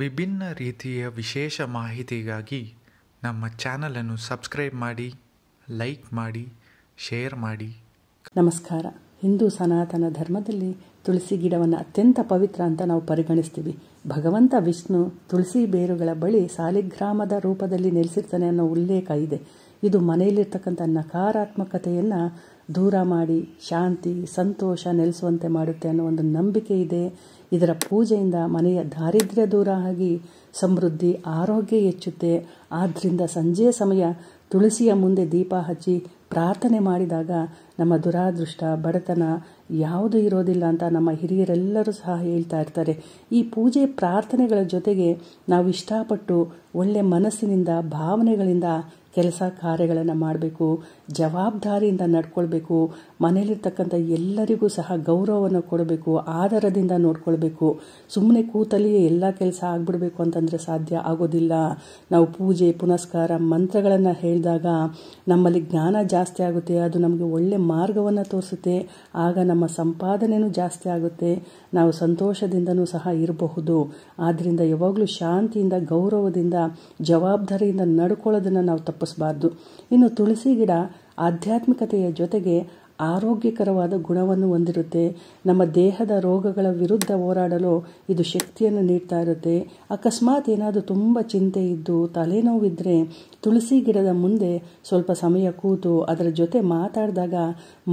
ವಿಭಿನ್ನ ರೀತಿಯ ವಿಶೇಷ ಮಾಹಿತಿಗಾಗಿ ನಮ್ಮ ಚಾನಲನ್ನು ಸಬ್ಸ್ಕ್ರೈಬ್ ಮಾಡಿ ಲೈಕ್ ಮಾಡಿ ಶೇರ್ ಮಾಡಿ ನಮಸ್ಕಾರ ಹಿಂದೂ ಸನಾತನ ಧರ್ಮದಲ್ಲಿ ತುಳಸಿ ಗಿಡವನ್ನು ಅತ್ಯಂತ ಪವಿತ್ರ ಅಂತ ನಾವು ಪರಿಗಣಿಸ್ತೀವಿ ಭಗವಂತ ವಿಷ್ಣು ತುಳಸಿ ಬೇರುಗಳ ಬಳಿ ಸಾಲಿಗ್ರಾಮದ ರೂಪದಲ್ಲಿ ನೆಲೆಸಿರ್ತಾನೆ ಅನ್ನೋ ಉಲ್ಲೇಖ ಇದೆ ಇದು ಮನೆಯಲ್ಲಿರ್ತಕ್ಕಂಥ ನಕಾರಾತ್ಮಕತೆಯನ್ನು ದೂರ ಮಾಡಿ ಶಾಂತಿ ಸಂತೋಷ ನೆಲೆಸುವಂತೆ ಮಾಡುತ್ತೆ ಅನ್ನೋ ಒಂದು ನಂಬಿಕೆ ಇದೆ ಇದರ ಪೂಜೆಯಿಂದ ಮನೆಯ ದಾರಿದ್ರ್ಯ ದೂರ ಆಗಿ ಸಮೃದ್ಧಿ ಆರೋಗ್ಯ ಹೆಚ್ಚುತ್ತೆ ಆದ್ದರಿಂದ ಸಂಜೆಯ ಸಮಯ ತುಳಸಿಯ ಮುಂದೆ ದೀಪ ಹಚ್ಚಿ ಪ್ರಾರ್ಥನೆ ಮಾಡಿದಾಗ ನಮ್ಮ ದುರಾದೃಷ್ಟ ಬಡತನ ಯಾವುದು ಇರೋದಿಲ್ಲ ಅಂತ ನಮ್ಮ ಹಿರಿಯರೆಲ್ಲರೂ ಸಹ ಹೇಳ್ತಾ ಇರ್ತಾರೆ ಈ ಪೂಜೆ ಪ್ರಾರ್ಥನೆಗಳ ಜೊತೆಗೆ ನಾವು ಇಷ್ಟಪಟ್ಟು ಒಳ್ಳೆ ಮನಸ್ಸಿನಿಂದ ಭಾವನೆಗಳಿಂದ ಕೆಲಸ ಕಾರ್ಯಗಳನ್ನು ಮಾಡಬೇಕು ಜವಾಬ್ದಾರಿಯಿಂದ ನಡ್ಕೊಳ್ಬೇಕು ಮನೆಯಲ್ಲಿರ್ತಕ್ಕಂಥ ಎಲ್ಲರಿಗೂ ಸಹ ಗೌರವವನ್ನು ಕೊಡಬೇಕು ಆಧಾರದಿಂದ ನೋಡ್ಕೊಳ್ಬೇಕು ಸುಮ್ಮನೆ ಕೂತಲ್ಲಿಯೇ ಎಲ್ಲ ಕೆಲಸ ಆಗ್ಬಿಡಬೇಕು ಅಂತಂದರೆ ಸಾಧ್ಯ ಆಗೋದಿಲ್ಲ ನಾವು ಪೂಜೆ ಪುನಸ್ಕಾರ ಮಂತ್ರಗಳನ್ನು ಹೇಳಿದಾಗ ನಮ್ಮಲ್ಲಿ ಜ್ಞಾನ ಜಾಸ್ತಿ ಆಗುತ್ತೆ ಅದು ನಮಗೆ ಒಳ್ಳೆ ಮಾರ್ಗವನ್ನು ತೋರಿಸುತ್ತೆ ಆಗ ನಮ್ಮ ಸಂಪಾದನೆಯೂ ಜಾಸ್ತಿ ಆಗುತ್ತೆ ನಾವು ಸಂತೋಷದಿಂದನೂ ಸಹ ಇರಬಹುದು ಆದ್ದರಿಂದ ಯಾವಾಗಲೂ ಶಾಂತಿಯಿಂದ ಗೌರವದಿಂದ ಜವಾಬ್ದಾರಿಯಿಂದ ನಡ್ಕೊಳ್ಳೋದನ್ನು ನಾವು ತಪ್ಪು ತಪ್ಪಿಸಬಾರ್ದು ಇನ್ನು ತುಳಸಿ ಗಿಡ ಆಧ್ಯಾತ್ಮಿಕತೆಯ ಜೊತೆಗೆ ಆರೋಗ್ಯಕರವಾದ ಗುಣವನ್ನು ಹೊಂದಿರುತ್ತೆ ನಮ್ಮ ದೇಹದ ರೋಗಗಳ ವಿರುದ್ಧ ಹೋರಾಡಲು ಇದು ಶಕ್ತಿಯನ್ನು ನೀಡ್ತಾ ಇರುತ್ತೆ ಅಕಸ್ಮಾತ್ ಏನಾದರೂ ತುಂಬ ಚಿಂತೆ ಇದ್ದು ತಲೆನೋವಿದ್ದರೆ ತುಳಸಿ ಗಿಡದ ಮುಂದೆ ಸ್ವಲ್ಪ ಸಮಯ ಕೂತು ಅದರ ಜೊತೆ ಮಾತಾಡಿದಾಗ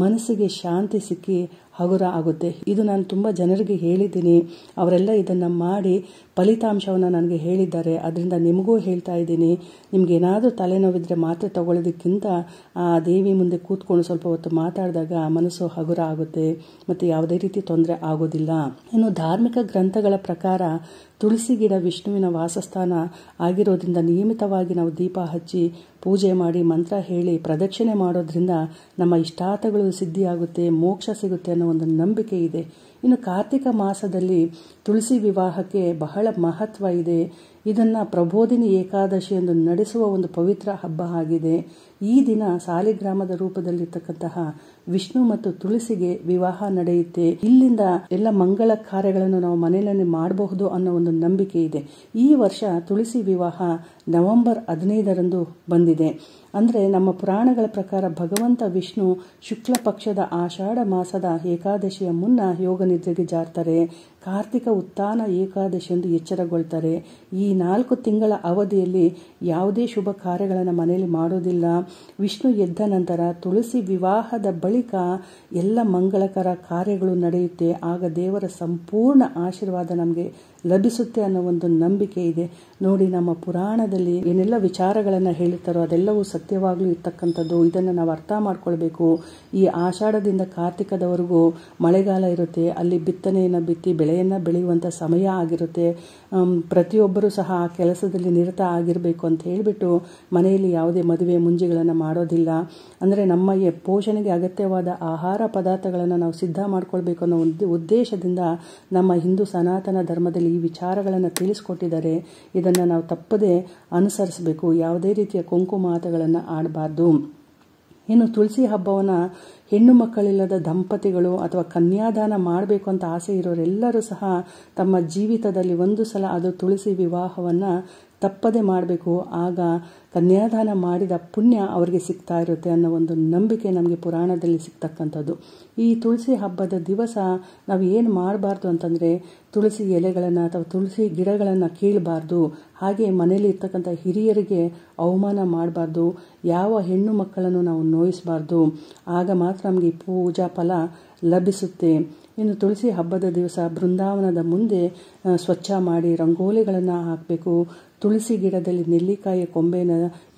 ಮನಸ್ಸಿಗೆ ಶಾಂತಿ ಸಿಕ್ಕಿ ಹಗುರ ಆಗುತ್ತೆ ಇದು ನಾನು ತುಂಬ ಜನರಿಗೆ ಹೇಳಿದ್ದೀನಿ ಅವರೆಲ್ಲ ಇದನ್ನು ಮಾಡಿ ಫಲಿತಾಂಶವನ್ನು ನನಗೆ ಹೇಳಿದ್ದಾರೆ ಅದರಿಂದ ನಿಮಗೂ ಹೇಳ್ತಾ ಇದ್ದೀನಿ ನಿಮ್ಗೆ ಏನಾದರೂ ತಲೆನೋವಿದ್ರೆ ಮಾತ್ರೆ ತಗೊಳ್ಳೋದಕ್ಕಿಂತ ಆ ದೇವಿ ಮುಂದೆ ಕೂತ್ಕೊಂಡು ಸ್ವಲ್ಪ ಹೊತ್ತು ಮಾತಾಡಿದಾಗ ಮನಸ್ಸು ಹಗುರ ಆಗುತ್ತೆ ಮತ್ತು ಯಾವುದೇ ರೀತಿ ತೊಂದರೆ ಆಗೋದಿಲ್ಲ ಇನ್ನು ಧಾರ್ಮಿಕ ಗ್ರಂಥಗಳ ಪ್ರಕಾರ ತುಳಸಿ ಗಿಡ ವಿಷ್ಣುವಿನ ವಾಸಸ್ಥಾನ ಆಗಿರೋದ್ರಿಂದ ನಿಯಮಿತವಾಗಿ ನಾವು ದೀಪ ಹಚ್ಚಿ ಪೂಜೆ ಮಾಡಿ ಮಂತ್ರ ಹೇಳಿ ಪ್ರದಕ್ಷಿಣೆ ಮಾಡೋದ್ರಿಂದ ನಮ್ಮ ಇಷ್ಟಾರ್ಥಗಳು ಸಿದ್ಧಿಯಾಗುತ್ತೆ ಮೋಕ್ಷ ಸಿಗುತ್ತೆ ಅನ್ನೋ ಒಂದು ನಂಬಿಕೆ ಇದೆ ಇನ್ನು ಕಾರ್ತಿಕ ಮಾಸದಲ್ಲಿ ತುಳಸಿ ವಿವಾಹಕ್ಕೆ ಬಹಳ ಮಹತ್ವ ಇದೆ ಇದನ್ನು ಪ್ರಬೋಧಿನಿ ಏಕಾದಶಿ ಎಂದು ನಡೆಸುವ ಒಂದು ಪವಿತ್ರ ಹಬ್ಬ ಆಗಿದೆ ಈ ದಿನ ಸಾಲಿಗ್ರಾಮದ ರೂಪದಲ್ಲಿರ್ತಕ್ಕಂತಹ ವಿಷ್ಣು ಮತ್ತು ತುಳಸಿಗೆ ವಿವಾಹ ನಡೆಯುತ್ತೆ ಇಲ್ಲಿಂದ ಎಲ್ಲ ಮಂಗಳ ಕಾರ್ಯಗಳನ್ನು ನಾವು ಮನೆಯಲ್ಲಿ ಮಾಡಬಹುದು ಅನ್ನೋ ಒಂದು ನಂಬಿಕೆ ಇದೆ ಈ ವರ್ಷ ತುಳಸಿ ವಿವಾಹ ನವೆಂಬರ್ ಹದಿನೈದರಂದು ಬಂದಿದೆ ಅಂದರೆ ನಮ್ಮ ಪುರಾಣಗಳ ಪ್ರಕಾರ ಭಗವಂತ ವಿಷ್ಣು ಶುಕ್ಲ ಪಕ್ಷದ ಆಷಾಢ ಮಾಸದ ಏಕಾದಶಿಯ ಮುನ್ನ ಯೋಗ ನಿದ್ರೆಗೆ ಜಾರ್ತಾರೆ ಕಾರ್ತಿಕ ಉತ್ಥಾನ ಎಂದು ಎಚ್ಚರಗೊಳ್ತಾರೆ ಈ ನಾಲ್ಕು ತಿಂಗಳ ಅವಧಿಯಲ್ಲಿ ಯಾವುದೇ ಶುಭ ಕಾರ್ಯಗಳನ್ನು ಮನೆಯಲ್ಲಿ ಮಾಡೋದಿಲ್ಲ ವಿಷ್ಣು ಎದ್ದ ನಂತರ ತುಳಸಿ ವಿವಾಹದ ಬಳಿಕ ಎಲ್ಲ ಮಂಗಳಕರ ಕಾರ್ಯಗಳು ನಡೆಯುತ್ತೆ ಆಗ ದೇವರ ಸಂಪೂರ್ಣ ಆಶೀರ್ವಾದ ನಮಗೆ ಲಭಿಸುತ್ತೆ ಅನ್ನೋ ಒಂದು ನಂಬಿಕೆ ಇದೆ ನೋಡಿ ನಮ್ಮ ಪುರಾಣದಲ್ಲಿ ಏನೆಲ್ಲ ವಿಚಾರಗಳನ್ನು ಹೇಳುತ್ತಾರೋ ಅದೆಲ್ಲವೂ ಸತ್ಯವಾಗಲೂ ಇರ್ತಕ್ಕಂಥದ್ದು ಇದನ್ನು ನಾವು ಅರ್ಥ ಮಾಡ್ಕೊಳ್ಬೇಕು ಈ ಆಷಾಢದಿಂದ ಕಾರ್ತಿಕದವರೆಗೂ ಮಳೆಗಾಲ ಇರುತ್ತೆ ಅಲ್ಲಿ ಬಿತ್ತನೆಯನ್ನು ಬಿತ್ತಿ ಬೆಳೆ ಬೆಳೆಯನ್ನು ಬೆಳೆಯುವಂಥ ಸಮಯ ಆಗಿರುತ್ತೆ ಪ್ರತಿಯೊಬ್ಬರೂ ಸಹ ಆ ಕೆಲಸದಲ್ಲಿ ನಿರತ ಆಗಿರಬೇಕು ಅಂತ ಹೇಳಿಬಿಟ್ಟು ಮನೆಯಲ್ಲಿ ಯಾವುದೇ ಮದುವೆ ಮುಂಜಿಗಳನ್ನು ಮಾಡೋದಿಲ್ಲ ಅಂದರೆ ನಮ್ಮ ಪೋಷಣೆಗೆ ಅಗತ್ಯವಾದ ಆಹಾರ ಪದಾರ್ಥಗಳನ್ನು ನಾವು ಸಿದ್ಧ ಮಾಡಿಕೊಳ್ಬೇಕು ಅನ್ನೋ ಒಂದು ಉದ್ದೇಶದಿಂದ ನಮ್ಮ ಹಿಂದೂ ಸನಾತನ ಧರ್ಮದಲ್ಲಿ ಈ ವಿಚಾರಗಳನ್ನು ತಿಳಿಸ್ಕೊಟ್ಟಿದ್ದಾರೆ ಇದನ್ನು ನಾವು ತಪ್ಪದೇ ಅನುಸರಿಸಬೇಕು ಯಾವುದೇ ರೀತಿಯ ಕುಂಕುಮಾತಗಳನ್ನು ಆಡಬಾರ್ದು ಇನ್ನು ತುಳಸಿ ಹಬ್ಬವನ್ನು ಹೆಣ್ಣು ಮಕ್ಕಳಿಲ್ಲದ ದಂಪತಿಗಳು ಅಥವಾ ಕನ್ಯಾದಾನ ಮಾಡಬೇಕು ಅಂತ ಆಸೆ ಇರೋರೆಲ್ಲರೂ ಸಹ ತಮ್ಮ ಜೀವಿತದಲ್ಲಿ ಒಂದು ಸಲ ಅದು ತುಳಸಿ ವಿವಾಹವನ್ನು ತಪ್ಪದೆ ಮಾಡಬೇಕು ಆಗ ಕನ್ಯಾದಾನ ಮಾಡಿದ ಪುಣ್ಯ ಅವರಿಗೆ ಸಿಗ್ತಾ ಇರುತ್ತೆ ಅನ್ನೋ ಒಂದು ನಂಬಿಕೆ ನಮಗೆ ಪುರಾಣದಲ್ಲಿ ಸಿಗ್ತಕ್ಕಂಥದ್ದು ಈ ತುಳಸಿ ಹಬ್ಬದ ದಿವಸ ನಾವು ಏನು ಮಾಡಬಾರ್ದು ಅಂತಂದರೆ ತುಳಸಿ ಎಲೆಗಳನ್ನು ಅಥವಾ ತುಳಸಿ ಗಿಡಗಳನ್ನು ಕೀಳಬಾರ್ದು ಹಾಗೆ ಮನೆಯಲ್ಲಿ ಇರ್ತಕ್ಕಂಥ ಹಿರಿಯರಿಗೆ ಅವಮಾನ ಮಾಡಬಾರ್ದು ಯಾವ ಹೆಣ್ಣು ಮಕ್ಕಳನ್ನು ನಾವು ನೋಯಿಸಬಾರ್ದು ಆಗ ಮಾತ್ರ ನಮಗೆ ಪೂಜಾ ಫಲ ಲಭಿಸುತ್ತೆ ಇನ್ನು ತುಳಸಿ ಹಬ್ಬದ ದಿವಸ ಬೃಂದಾವನದ ಮುಂದೆ ಸ್ವಚ್ಛ ಮಾಡಿ ರಂಗೋಲಿಗಳನ್ನು ಹಾಕಬೇಕು ತುಳಸಿ ಗಿಡದಲ್ಲಿ ನೆಲ್ಲಿಕಾಯಿಯ ಕೊಂಬೆನ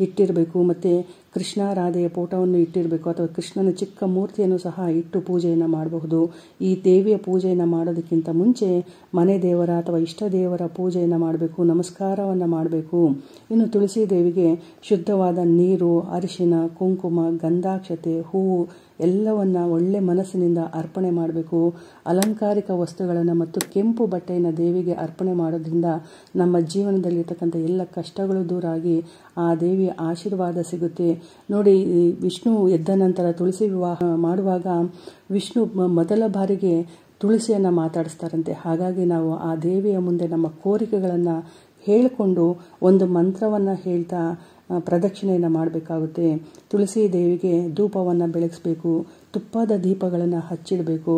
ಇಟ್ಟಿರಬೇಕು ಮತ್ತು ಕೃಷ್ಣ ರಾಧೆಯ ಫೋಟೋವನ್ನು ಇಟ್ಟಿರಬೇಕು ಅಥವಾ ಕೃಷ್ಣನ ಚಿಕ್ಕ ಮೂರ್ತಿಯನ್ನು ಸಹ ಇಟ್ಟು ಪೂಜೆಯನ್ನು ಮಾಡಬಹುದು ಈ ದೇವಿಯ ಪೂಜೆಯನ್ನು ಮಾಡೋದಕ್ಕಿಂತ ಮುಂಚೆ ಮನೆ ದೇವರ ಅಥವಾ ಇಷ್ಟ ದೇವರ ಪೂಜೆಯನ್ನು ಮಾಡಬೇಕು ನಮಸ್ಕಾರವನ್ನು ಮಾಡಬೇಕು ಇನ್ನು ತುಳಸಿ ದೇವಿಗೆ ಶುದ್ಧವಾದ ನೀರು ಅರಿಶಿನ ಕುಂಕುಮ ಗಂಧಾಕ್ಷತೆ ಹೂವು ಎಲ್ಲವನ್ನು ಒಳ್ಳೆ ಮನಸ್ಸಿನಿಂದ ಅರ್ಪಣೆ ಮಾಡಬೇಕು ಅಲಂಕಾರಿಕ ವಸ್ತುಗಳನ್ನು ಮತ್ತು ಕೆಂಪು ಬಟ್ಟೆಯನ್ನು ದೇವಿಗೆ ಅರ್ಪಣೆ ಮಾಡೋದ್ರಿಂದ ನಮ್ಮ ಜೀವನದಲ್ಲಿರ್ತಕ್ಕಂಥ ಎಲ್ಲ ಕಷ್ಟಗಳು ದೂರ ಆಗಿ ಆ ದೇವಿಯ ಆಶೀರ್ವಾದ ಸಿಗುತ್ತೆ ನೋಡಿ ವಿಷ್ಣು ಎದ್ದ ನಂತರ ತುಳಸಿ ವಿವಾಹ ಮಾಡುವಾಗ ವಿಷ್ಣು ಮೊದಲ ಬಾರಿಗೆ ತುಳಸಿಯನ್ನು ಮಾತಾಡಿಸ್ತಾರಂತೆ ಹಾಗಾಗಿ ನಾವು ಆ ದೇವಿಯ ಮುಂದೆ ನಮ್ಮ ಕೋರಿಕೆಗಳನ್ನು ಹೇಳಿಕೊಂಡು ಒಂದು ಮಂತ್ರವನ್ನು ಹೇಳ್ತಾ ಪ್ರದಕ್ಷಿಣೆಯನ್ನು ಮಾಡಬೇಕಾಗುತ್ತೆ ತುಳಸಿ ದೇವಿಗೆ ಧೂಪವನ್ನು ಬೆಳಗಿಸಬೇಕು ತುಪ್ಪದ ದೀಪಗಳನ್ನು ಹಚ್ಚಿಡಬೇಕು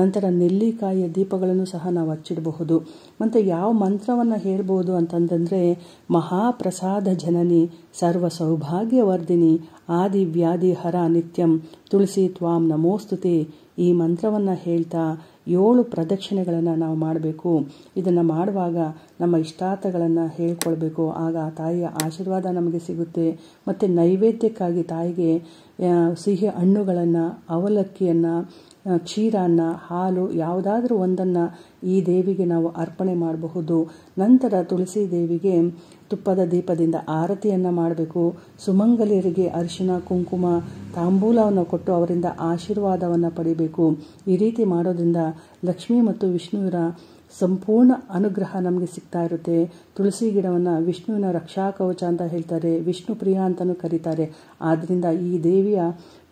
ನಂತರ ನೆಲ್ಲಿಕಾಯಿಯ ದೀಪಗಳನ್ನು ಸಹ ನಾವು ಹಚ್ಚಿಡಬಹುದು ಮತ್ತು ಯಾವ ಮಂತ್ರವನ್ನು ಹೇಳ್ಬೋದು ಅಂತಂದರೆ ಮಹಾಪ್ರಸಾದ ಜನನಿ ಸರ್ವ ಸೌಭಾಗ್ಯವರ್ಧಿನಿ ಆದಿ ವ್ಯಾಧಿ ಹರ ನಿತ್ಯಂ ತುಳಸಿ ತ್ವಾಂ ನಮೋಸ್ತುತಿ ಈ ಮಂತ್ರವನ್ನು ಹೇಳ್ತಾ ಏಳು ಪ್ರದಕ್ಷಿಣೆಗಳನ್ನು ನಾವು ಮಾಡಬೇಕು ಇದನ್ನು ಮಾಡುವಾಗ ನಮ್ಮ ಇಷ್ಟಾರ್ಥಗಳನ್ನು ಹೇಳ್ಕೊಳ್ಬೇಕು ಆಗ ಆ ತಾಯಿಯ ಆಶೀರ್ವಾದ ನಮಗೆ ಸಿಗುತ್ತೆ ಮತ್ತು ನೈವೇದ್ಯಕ್ಕಾಗಿ ತಾಯಿಗೆ ಸಿಹಿ ಹಣ್ಣುಗಳನ್ನು ಅವಲಕ್ಕಿಯನ್ನು ಕ್ಷೀರಾನ್ನ ಹಾಲು ಯಾವುದಾದ್ರೂ ಒಂದನ್ನು ಈ ದೇವಿಗೆ ನಾವು ಅರ್ಪಣೆ ಮಾಡಬಹುದು ನಂತರ ತುಳಸಿ ದೇವಿಗೆ ತುಪ್ಪದ ದೀಪದಿಂದ ಆರತಿಯನ್ನ ಮಾಡಬೇಕು ಸುಮಂಗಲಿಯರಿಗೆ ಅರಿಶಿನ ಕುಂಕುಮ ತಾಂಬೂಲವನ್ನು ಕೊಟ್ಟು ಅವರಿಂದ ಆಶೀರ್ವಾದವನ್ನು ಪಡಿಬೇಕು ಈ ರೀತಿ ಮಾಡೋದ್ರಿಂದ ಲಕ್ಷ್ಮಿ ಮತ್ತು ವಿಷ್ಣುವಿನ ಸಂಪೂರ್ಣ ಅನುಗ್ರಹ ನಮಗೆ ಸಿಗ್ತಾ ಇರುತ್ತೆ ತುಳಸಿ ಗಿಡವನ್ನು ವಿಷ್ಣುವಿನ ರಕ್ಷಾ ಕವಚ ಅಂತ ಹೇಳ್ತಾರೆ ವಿಷ್ಣು ಪ್ರಿಯ ಅಂತಲೂ ಕರೀತಾರೆ ಆದ್ದರಿಂದ ಈ ದೇವಿಯ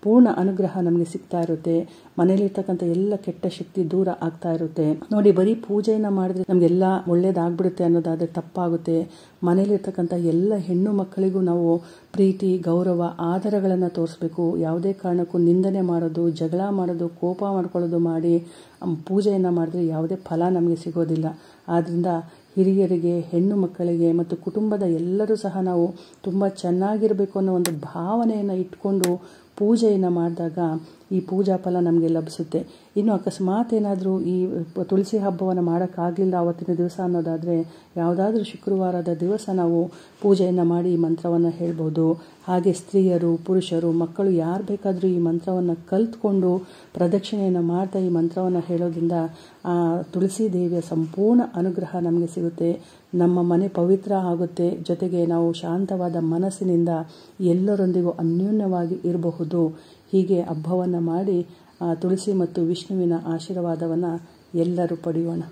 ಪೂರ್ಣ ಅನುಗ್ರಹ ನಮಗೆ ಸಿಗ್ತಾ ಇರುತ್ತೆ ಮನೇಲಿರ್ತಕ್ಕಂಥ ಎಲ್ಲ ಕೆಟ್ಟ ಶಕ್ತಿ ದೂರ ಆಗ್ತಾ ಇರುತ್ತೆ ನೋಡಿ ಬರೀ ಪೂಜೆಯನ್ನ ಮಾಡಿದ್ರೆ ನಮಗೆಲ್ಲ ಒಳ್ಳೇದಾಗ್ಬಿಡುತ್ತೆ ಅನ್ನೋದಾದರೆ ತಪ್ಪಾಗುತ್ತೆ ಮನೇಲಿರ್ತಕ್ಕಂಥ ಎಲ್ಲ ಹೆಣ್ಣು ಮಕ್ಕಳಿಗೂ ನಾವು ಪ್ರೀತಿ ಗೌರವ ಆಧಾರಗಳನ್ನು ತೋರಿಸ್ಬೇಕು ಯಾವುದೇ ಕಾರಣಕ್ಕೂ ನಿಂದನೆ ಮಾಡೋದು ಜಗಳ ಮಾಡೋದು ಕೋಪ ಮಾಡ್ಕೊಳ್ಳೋದು ಮಾಡಿ ಪೂಜೆಯನ್ನು ಮಾಡಿದ್ರೆ ಯಾವುದೇ ಫಲ ನಮಗೆ ಸಿಗೋದಿಲ್ಲ ಆದ್ದರಿಂದ ಹಿರಿಯರಿಗೆ ಹೆಣ್ಣು ಮಕ್ಕಳಿಗೆ ಮತ್ತು ಕುಟುಂಬದ ಎಲ್ಲರೂ ಸಹ ನಾವು ತುಂಬ ಚೆನ್ನಾಗಿರಬೇಕು ಅನ್ನೋ ಒಂದು ಭಾವನೆಯನ್ನು ಇಟ್ಕೊಂಡು ಪೂಜೆಯನ್ನು ಮಾಡಿದಾಗ ಈ ಪೂಜಾ ಫಲ ನಮಗೆ ಲಭಿಸುತ್ತೆ ಇನ್ನು ಅಕಸ್ಮಾತ್ ಏನಾದರೂ ಈ ತುಳಸಿ ಹಬ್ಬವನ್ನು ಮಾಡೋಕ್ಕಾಗಲಿಲ್ಲ ಆವತ್ತಿನ ದಿವಸ ಅನ್ನೋದಾದರೆ ಯಾವುದಾದ್ರೂ ಶುಕ್ರವಾರದ ದಿವಸ ನಾವು ಪೂಜೆಯನ್ನು ಮಾಡಿ ಈ ಮಂತ್ರವನ್ನು ಹೇಳ್ಬೋದು ಹಾಗೆ ಸ್ತ್ರೀಯರು ಪುರುಷರು ಮಕ್ಕಳು ಯಾರು ಬೇಕಾದರೂ ಈ ಮಂತ್ರವನ್ನು ಕಲ್ತ್ಕೊಂಡು ಪ್ರದಕ್ಷಿಣೆಯನ್ನು ಮಾಡ್ತಾ ಈ ಮಂತ್ರವನ್ನು ಹೇಳೋದ್ರಿಂದ ಆ ತುಳಸಿ ದೇವಿಯ ಸಂಪೂರ್ಣ ಅನುಗ್ರಹ ನಮಗೆ ಸಿಗುತ್ತೆ ನಮ್ಮ ಮನೆ ಪವಿತ್ರ ಆಗುತ್ತೆ ಜೊತೆಗೆ ನಾವು ಶಾಂತವಾದ ಮನಸ್ಸಿನಿಂದ ಎಲ್ಲರೊಂದಿಗೂ ಅನ್ಯೋನ್ಯವಾಗಿ ಇರಬಹುದು ಹೀಗೆ ಹಬ್ಬವನ್ನು ಮಾಡಿ ತುಳಸಿ ಮತ್ತು ವಿಷ್ಣುವಿನ ಆಶೀರ್ವಾದವನ್ನು ಎಲ್ಲರೂ ಪಡೆಯೋಣ